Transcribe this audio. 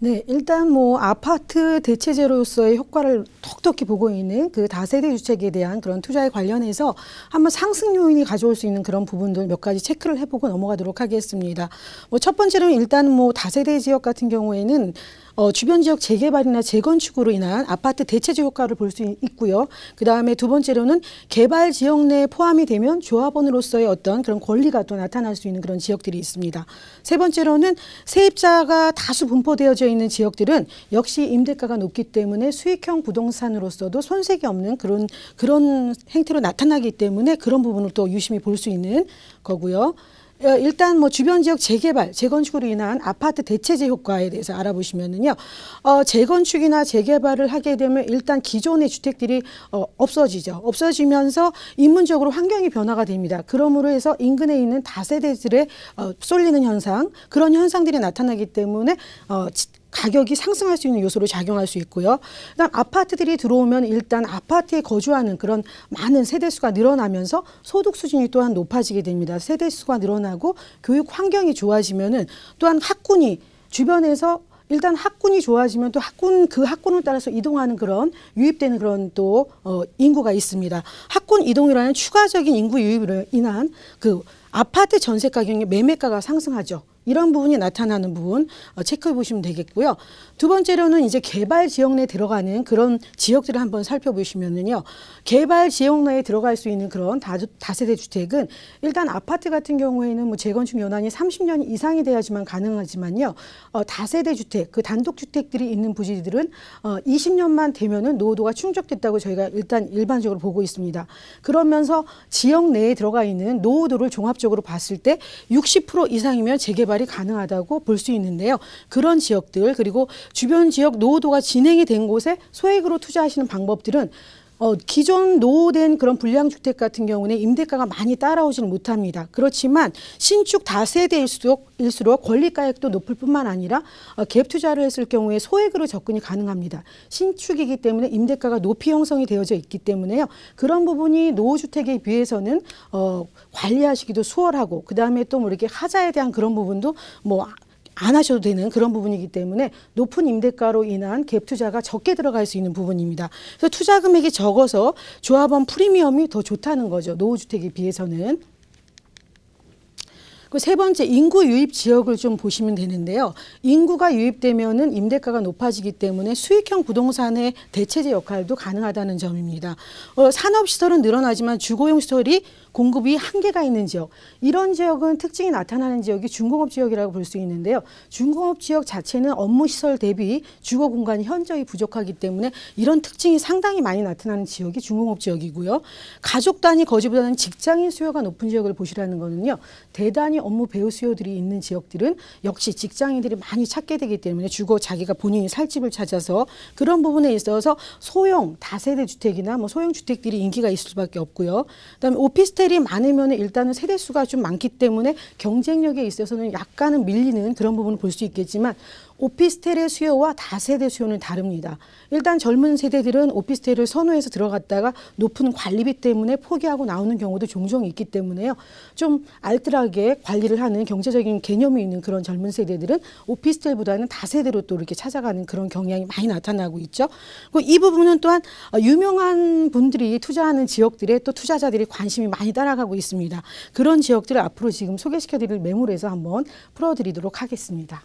네, 일단 뭐 아파트 대체제로서의 효과를 톡톡히 보고 있는 그 다세대 주택에 대한 그런 투자에 관련해서 한번 상승 요인이 가져올 수 있는 그런 부분들 몇 가지 체크를 해보고 넘어가도록 하겠습니다. 뭐 첫 번째로는 일단 뭐 다세대 지역 같은 경우에는 어, 주변 지역 재개발이나 재건축으로 인한 아파트 대체제 효과를 볼 수 있고요. 그 다음에 두 번째로는 개발 지역 내에 포함이 되면 조합원으로서의 어떤 그런 권리가 또 나타날 수 있는 그런 지역들이 있습니다. 세 번째로는 세입자가 다수 분포되어져 있는 지역들은 역시 임대가가 높기 때문에 수익형 부동산으로서도 손색이 없는 그런 그런 행태로 나타나기 때문에 그런 부분을 또 유심히 볼 수 있는 거고요. 어, 일단 뭐 주변 지역 재개발, 재건축으로 인한 아파트 대체제 효과에 대해서 알아보시면은요. 어, 재건축이나 재개발을 하게 되면 일단 기존의 주택들이 어, 없어지죠. 없어지면서 인문적으로 환경이 변화가 됩니다. 그러므로 해서 인근에 있는 다세대들의 어, 쏠리는 현상, 그런 현상들이 나타나기 때문에 어, 가격이 상승할 수 있는 요소로 작용할 수 있고요. 그다음 아파트들이 들어오면 일단 아파트에 거주하는 그런 많은 세대수가 늘어나면서 소득 수준이 또한 높아지게 됩니다. 세대수가 늘어나고 교육 환경이 좋아지면은 또한 학군이 주변에서 일단 학군이 좋아지면 또 학군 그 학군을 따라서 이동하는 그런 유입되는 그런 또 어, 인구가 있습니다. 학군 이동이라는 추가적인 인구 유입으로 인한 그 아파트 전세 가격의 매매가가 상승하죠. 이런 부분이 나타나는 부분 어, 체크해 보시면 되겠고요. 두 번째로는 이제 개발 지역 내에 들어가는 그런 지역들을 한번 살펴보시면은요. 개발 지역 내에 들어갈 수 있는 그런 다, 세대 주택은 일단 아파트 같은 경우에는 뭐 재건축 연한이 30년 이상이 돼야지만 가능하지만요. 어, 다세대 주택, 그 단독 주택들이 있는 부지들은 어, 20년만 되면은 노후도가 충족됐다고 저희가 일단 일반적으로 보고 있습니다. 그러면서 지역 내에 들어가 있는 노후도를 종합적으로 봤을 때 60% 이상이면 재개발 개발이 가능하다고 볼 수 있는데요. 그런 지역들 그리고 주변 지역 노후도가 진행이 된 곳에 소액으로 투자하시는 방법들은 어, 기존 노후된 그런 불량주택 같은 경우는 임대가가 많이 따라오지는 못합니다. 그렇지만 신축 다세대일수록 일수록 권리가액도 높을 뿐만 아니라 어, 갭 투자를 했을 경우에 소액으로 접근이 가능합니다. 신축이기 때문에 임대가가 높이 형성이 되어져 있기 때문에요. 그런 부분이 노후주택에 비해서는 어, 관리하시기도 수월하고 그 다음에 또 뭐 이렇게 하자에 대한 그런 부분도 뭐안 하셔도 되는 그런 부분이기 때문에 높은 임대가로 인한 갭 투자가 적게 들어갈 수 있는 부분입니다. 그래서 투자 금액이 적어서 조합원 프리미엄이 더 좋다는 거죠. 노후주택에 비해서는. 그세 번째 인구 유입 지역을 좀 보시면 되는데요. 인구가 유입되면은 임대가가 높아지기 때문에 수익형 부동산의 대체제 역할도 가능하다는 점입니다. 어, 산업 시설은 늘어나지만 주거용 시설이 공급이 한계가 있는 지역 이런 지역은 특징이 나타나는 지역이 중공업 지역이라고 볼 수 있는데요. 중공업 지역 자체는 업무 시설 대비 주거 공간이 현저히 부족하기 때문에 이런 특징이 상당히 많이 나타나는 지역이 중공업 지역이고요. 가족 단위 거주보다는 직장인 수요가 높은 지역을 보시라는 거는요. 대단히 업무 배우 수요들이 있는 지역들은 역시 직장인들이 많이 찾게 되기 때문에 주거 자기가 본인이 살 집을 찾아서 그런 부분에 있어서 소형 다세대 주택이나 뭐 소형 주택들이 인기가 있을 수밖에 없고요. 그다음에 오피스텔이 많으면 일단은 세대 수가 좀 많기 때문에 경쟁력에 있어서는 약간은 밀리는 그런 부분을 볼 수 있겠지만 오피스텔의 수요와 다세대 수요는 다릅니다. 일단 젊은 세대들은 오피스텔을 선호해서 들어갔다가 높은 관리비 때문에 포기하고 나오는 경우도 종종 있기 때문에요. 좀 알뜰하게 관리를 하는 경제적인 개념이 있는 그런 젊은 세대들은 오피스텔보다는 다세대로 또 이렇게 찾아가는 그런 경향이 많이 나타나고 있죠. 그리고 이 부분은 또한 어, 유명한 분들이 투자하는 지역들에 또 투자자들이 관심이 많이 따라가고 있습니다. 그런 지역들을 앞으로 지금 소개시켜드릴 매물에서 한번 풀어드리도록 하겠습니다.